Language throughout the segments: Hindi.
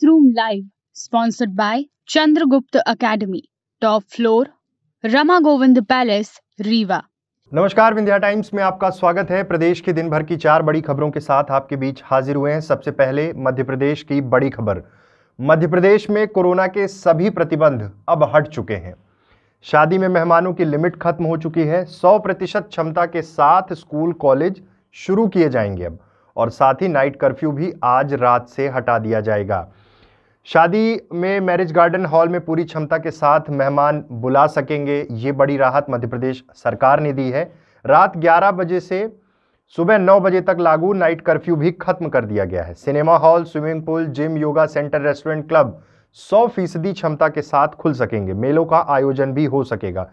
Science Room Live, sponsored by Chandragupta Academy, top floor, Rama Govind Palace, Rewa. नमस्कार विंध्या टाइम्स में आपका स्वागत है प्रदेश के दिन भर की चार बड़ी खबरों के साथ आपके बीच हाजिर हुए हैं सबसे पहले मध्य प्रदेश की बड़ी खबर मध्य प्रदेश में कोरोना के सभी प्रतिबंध अब हट चुके हैं शादी में मेहमानों की लिमिट खत्म हो चुकी है 100 प्रतिशत क्षमता के साथ स्कूल कॉलेज शुरू किए जाएंगे अब और साथ ही नाइट कर्फ्यू भी आज रात से हटा दिया जाएगा शादी में मैरिज गार्डन हॉल में पूरी क्षमता के साथ मेहमान बुला सकेंगे ये बड़ी राहत मध्य प्रदेश सरकार ने दी है रात 11 बजे से सुबह 9 बजे तक लागू नाइट कर्फ्यू भी खत्म कर दिया गया है cinema hall swimming pool gym yoga centre restaurant club सौ फीसदी क्षमता के साथ खुल सकेंगे मेलों का आयोजन भी हो सकेगा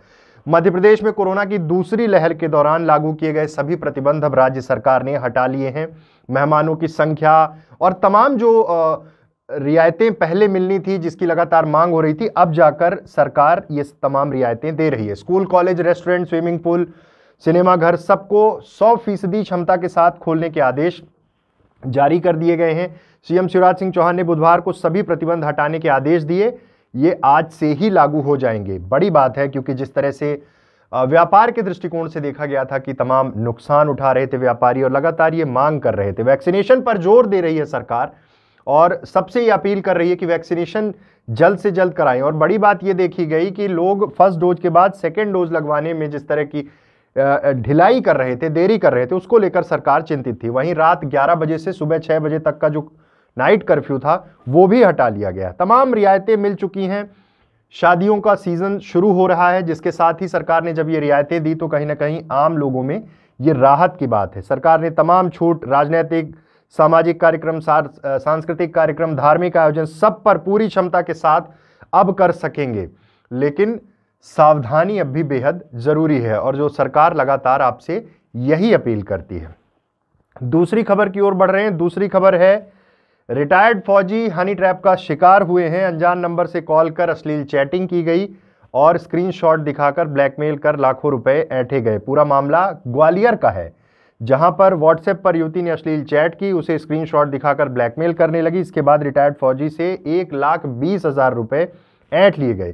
मध्य प्रदेश में कोरोना की दूसरी लहर के दौरान लागू किए गए सभी प्रतिबंध अब राज्य सरकार ने हटा लिए हैं मेहमानों की संख्या और तमाम जो रियायतें पहले मिलनी थी जिसकी लगातार मांग हो रही थी अब जाकर सरकार ये तमाम रियायतें दे रही है school college restaurant swimming pool सिनेमाघर सबको सौ फीसदी क्षमता के साथ खोलने के आदेश जारी कर दिए गए हैं सीएम शिवराज सिंह चौहान ने बुधवार को सभी प्रतिबंध हटाने के आदेश दिए ये आज से ही लागू हो जाएंगे बड़ी बात है क्योंकि जिस तरह से व्यापार के दृष्टिकोण से देखा गया था कि तमाम नुकसान उठा रहे थे व्यापारी और लगातार ये मांग कर रहे थे वैक्सीनेशन पर जोर दे रही है सरकार और सबसे ये अपील कर रही है कि वैक्सीनेशन जल्द से जल्द कराएं और बड़ी बात ये देखी गई कि लोग फर्स्ट डोज के बाद सेकेंड डोज लगवाने में जिस तरह की ढिलाई कर रहे थे देरी कर रहे थे उसको लेकर सरकार चिंतित थी वहीं रात 11 बजे से सुबह 6 बजे तक का जो नाइट कर्फ्यू था वो भी हटा लिया गया तमाम रियायतें मिल चुकी हैं शादियों का सीज़न शुरू हो रहा है जिसके साथ ही सरकार ने जब ये रियायतें दी तो कहीं ना कहीं आम लोगों में ये राहत की बात है सरकार ने तमाम छूट राजनैतिक सामाजिक कार्यक्रम सांस्कृतिक कार्यक्रम धार्मिक आयोजन सब पर पूरी क्षमता के साथ अब कर सकेंगे लेकिन सावधानी अब भी बेहद ज़रूरी है और जो सरकार लगातार आपसे यही अपील करती है दूसरी खबर की ओर बढ़ रहे हैं दूसरी खबर है रिटायर्ड फौजी हनी ट्रैप का शिकार हुए हैं अनजान नंबर से कॉल कर अश्लील चैटिंग की गई और स्क्रीनशॉट दिखाकर ब्लैकमेल कर लाखों रुपए ऐठे गए पूरा मामला ग्वालियर का है जहां पर व्हाट्सएप पर युवती ने अश्लील चैट की उसे स्क्रीनशॉट दिखाकर ब्लैकमेल करने लगी इसके बाद रिटायर्ड फौजी से एक लाख बीस हज़ार रुपये ऐंठ लिए गए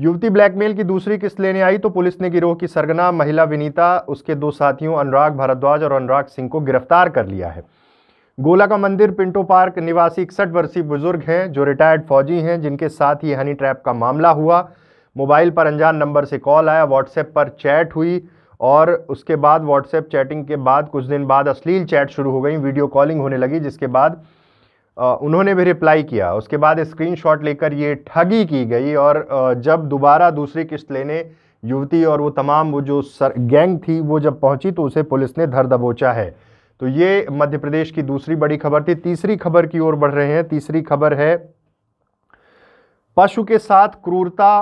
युवती ब्लैकमेल की दूसरी किस्त लेने आई तो पुलिस ने गिरोह की सरगना महिला विनीता उसके दो साथियों अनुराग भारद्वाज और अनुराग सिंह को गिरफ्तार कर लिया है गोला का मंदिर पिंटो पार्क निवासी इकसठ वर्षीय बुजुर्ग हैं जो रिटायर्ड फौजी हैं जिनके साथ ही हनी ट्रैप का मामला हुआ मोबाइल पर अनजान नंबर से कॉल आया व्हाट्सएप पर चैट हुई और उसके बाद व्हाट्सएप चैटिंग के बाद कुछ दिन बाद अश्लील चैट शुरू हो गई वीडियो कॉलिंग होने लगी जिसके बाद उन्होंने भी रिप्लाई किया उसके बाद स्क्रीनशॉट लेकर ये ठगी की गई और जब दोबारा दूसरी किस्त लेने युवती और वो तमाम वो जो सर गैंग थी वो जब पहुंची तो उसे पुलिस ने धर दबोचा है तो ये मध्य प्रदेश की दूसरी बड़ी खबर थी तीसरी खबर की ओर बढ़ रहे हैं तीसरी खबर है पशु के साथ क्रूरता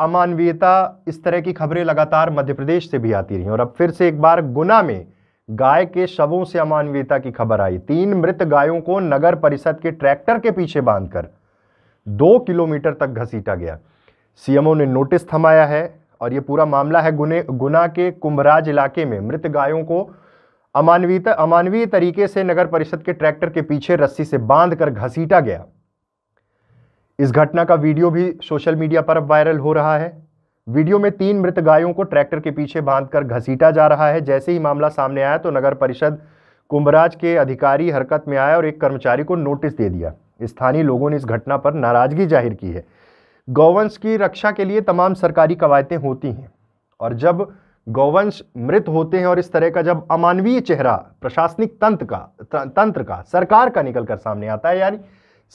अमानवीयता इस तरह की खबरें लगातार मध्य प्रदेश से भी आती रही और अब फिर से एक बार गुना में गाय के शवों से अमानवीयता की खबर आई तीन मृत गायों को नगर परिषद के ट्रैक्टर के पीछे बांधकर दो किलोमीटर तक घसीटा गया सीएमओ ने नोटिस थमाया है और यह पूरा मामला है गुने गुना के कुंभराज इलाके में मृत गायों को अमानवीय अमानवीय तरीके से नगर परिषद के ट्रैक्टर के पीछे रस्सी से बांधकर घसीटा गया इस घटना का वीडियो भी सोशल मीडिया पर वायरल हो रहा है वीडियो में तीन मृत गायों को ट्रैक्टर के पीछे बांधकर घसीटा जा रहा है जैसे ही मामला सामने आया तो नगर परिषद कुंभराज के अधिकारी हरकत में आया और एक कर्मचारी को नोटिस दे दिया स्थानीय लोगों ने इस घटना पर नाराजगी जाहिर की है गौवंश की रक्षा के लिए तमाम सरकारी कवायतें होती हैं और जब गौवंश मृत होते हैं और इस तरह का जब अमानवीय चेहरा प्रशासनिक तंत्र का तंत्र का सरकार का निकलकर सामने आता है यानी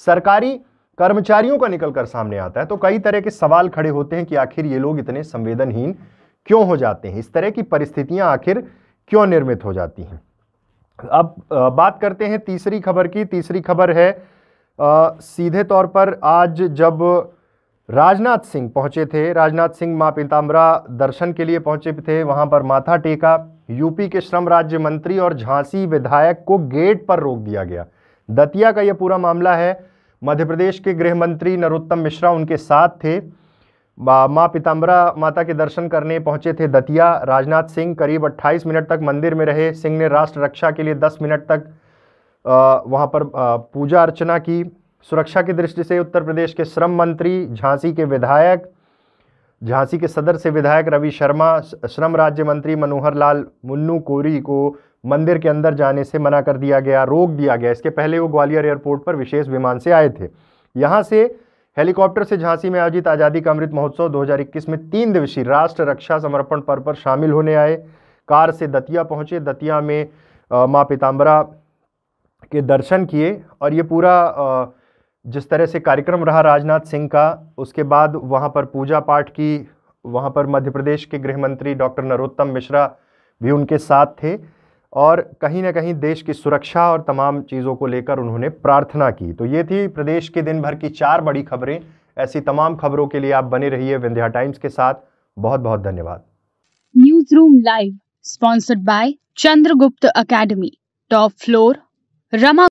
सरकारी कर्मचारियों का निकलकर सामने आता है तो कई तरह के सवाल खड़े होते हैं कि आखिर ये लोग इतने संवेदनहीन क्यों हो जाते हैं इस तरह की परिस्थितियां आखिर क्यों निर्मित हो जाती हैं अब बात करते हैं तीसरी खबर की तीसरी खबर है आ, सीधे तौर पर आज जब राजनाथ सिंह पहुंचे थे राजनाथ सिंह माँ पीताम्बरा दर्शन के लिए पहुंचे थे वहां पर माथा टेका यूपी के श्रम राज्य मंत्री और झांसी विधायक को गेट पर रोक दिया गया दतिया का यह पूरा मामला है मध्य प्रदेश के गृह मंत्री नरोत्तम मिश्रा उनके साथ थे माँ पीताम्बरा माता के दर्शन करने पहुँचे थे दतिया राजनाथ सिंह करीब 28 मिनट तक मंदिर में रहे सिंह ने राष्ट्र रक्षा के लिए 10 मिनट तक वहाँ पर पूजा अर्चना की सुरक्षा की दृष्टि से उत्तर प्रदेश के श्रम मंत्री झांसी के विधायक झांसी के सदर से विधायक रवि शर्मा श्रम राज्य मंत्री मनोहर लाल मुन्नू कोरी को मंदिर के अंदर जाने से मना कर दिया गया रोक दिया गया इसके पहले वो ग्वालियर एयरपोर्ट पर विशेष विमान से आए थे यहाँ से हेलीकॉप्टर से झांसी में आयोजित आज़ादी का अमृत महोत्सव 2021 में तीन दिवसीय राष्ट्र रक्षा समर्पण पर्व पर शामिल होने आए कार से दतिया पहुँचे दतिया में माँ पीताम्बरा के दर्शन किए और ये पूरा आ, जिस तरह से कार्यक्रम रहा राजनाथ सिंह का उसके बाद वहाँ पर पूजा पाठ की वहाँ पर मध्य प्रदेश के गृह मंत्री डॉक्टर नरोत्तम मिश्रा भी उनके साथ थे और कहीं ना कहीं देश की सुरक्षा और तमाम चीज़ों को लेकर उन्होंने प्रार्थना की तो ये थी प्रदेश के दिन भर की चार बड़ी खबरें ऐसी तमाम खबरों के लिए आप बने रहिए विंध्या टाइम्स के साथ बहुत बहुत धन्यवाद news room live sponsored by Chandragupta academy top floor Rama